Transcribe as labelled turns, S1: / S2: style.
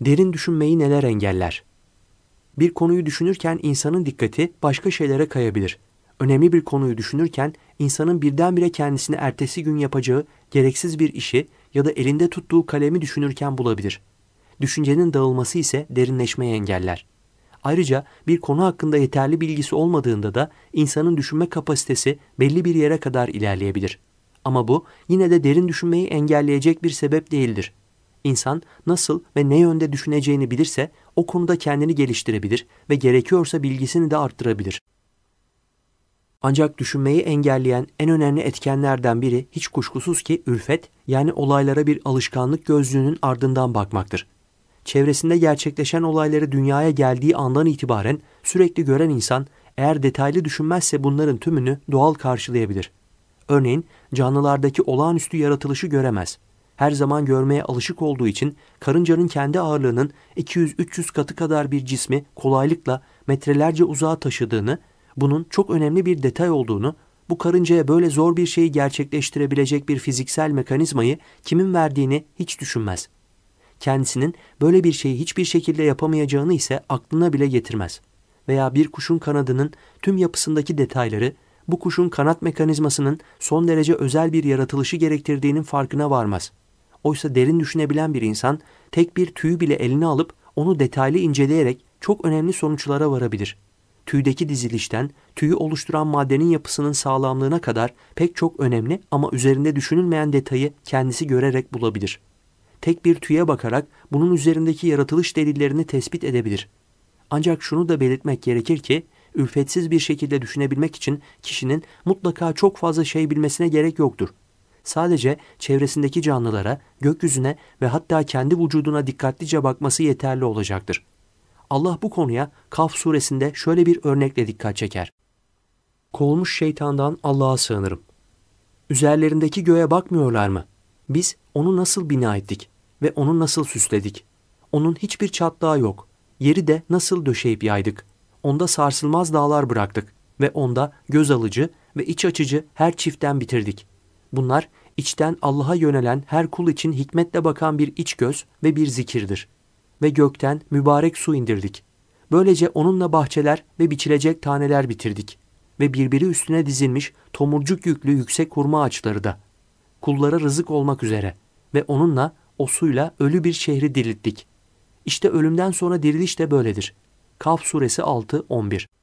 S1: Derin düşünmeyi neler engeller? Bir konuyu düşünürken insanın dikkati başka şeylere kayabilir. Önemli bir konuyu düşünürken insanın birdenbire kendisini ertesi gün yapacağı gereksiz bir işi ya da elinde tuttuğu kalemi düşünürken bulabilir. Düşüncenin dağılması ise derinleşmeyi engeller. Ayrıca bir konu hakkında yeterli bilgisi olmadığında da insanın düşünme kapasitesi belli bir yere kadar ilerleyebilir. Ama bu yine de derin düşünmeyi engelleyecek bir sebep değildir. İnsan nasıl ve ne yönde düşüneceğini bilirse o konuda kendini geliştirebilir ve gerekiyorsa bilgisini de arttırabilir. Ancak düşünmeyi engelleyen en önemli etkenlerden biri hiç kuşkusuz ki ürfet yani olaylara bir alışkanlık gözlüğünün ardından bakmaktır. Çevresinde gerçekleşen olayları dünyaya geldiği andan itibaren sürekli gören insan eğer detaylı düşünmezse bunların tümünü doğal karşılayabilir. Örneğin canlılardaki olağanüstü yaratılışı göremez her zaman görmeye alışık olduğu için karıncanın kendi ağırlığının 200-300 katı kadar bir cismi kolaylıkla metrelerce uzağa taşıdığını, bunun çok önemli bir detay olduğunu, bu karıncaya böyle zor bir şeyi gerçekleştirebilecek bir fiziksel mekanizmayı kimin verdiğini hiç düşünmez. Kendisinin böyle bir şeyi hiçbir şekilde yapamayacağını ise aklına bile getirmez. Veya bir kuşun kanadının tüm yapısındaki detayları bu kuşun kanat mekanizmasının son derece özel bir yaratılışı gerektirdiğinin farkına varmaz.'' Oysa derin düşünebilen bir insan tek bir tüyü bile eline alıp onu detaylı inceleyerek çok önemli sonuçlara varabilir. Tüydeki dizilişten, tüyü oluşturan maddenin yapısının sağlamlığına kadar pek çok önemli ama üzerinde düşünülmeyen detayı kendisi görerek bulabilir. Tek bir tüye bakarak bunun üzerindeki yaratılış delillerini tespit edebilir. Ancak şunu da belirtmek gerekir ki, ülfetsiz bir şekilde düşünebilmek için kişinin mutlaka çok fazla şey bilmesine gerek yoktur sadece çevresindeki canlılara, gökyüzüne ve hatta kendi vücuduna dikkatlice bakması yeterli olacaktır. Allah bu konuya Kaf suresinde şöyle bir örnekle dikkat çeker. Kovulmuş şeytandan Allah'a sığınırım. Üzerlerindeki göğe bakmıyorlar mı? Biz onu nasıl bina ettik ve onu nasıl süsledik? Onun hiçbir çatlağı yok. Yeri de nasıl döşeyip yaydık? Onda sarsılmaz dağlar bıraktık ve onda göz alıcı ve iç açıcı her çiften bitirdik. Bunlar içten Allah'a yönelen her kul için hikmetle bakan bir iç göz ve bir zikirdir. Ve gökten mübarek su indirdik. Böylece onunla bahçeler ve biçilecek taneler bitirdik. Ve birbiri üstüne dizilmiş tomurcuk yüklü yüksek hurma ağaçları da. Kullara rızık olmak üzere. Ve onunla o suyla ölü bir şehri dirilttik. İşte ölümden sonra diriliş de böyledir. Kaf suresi 6-11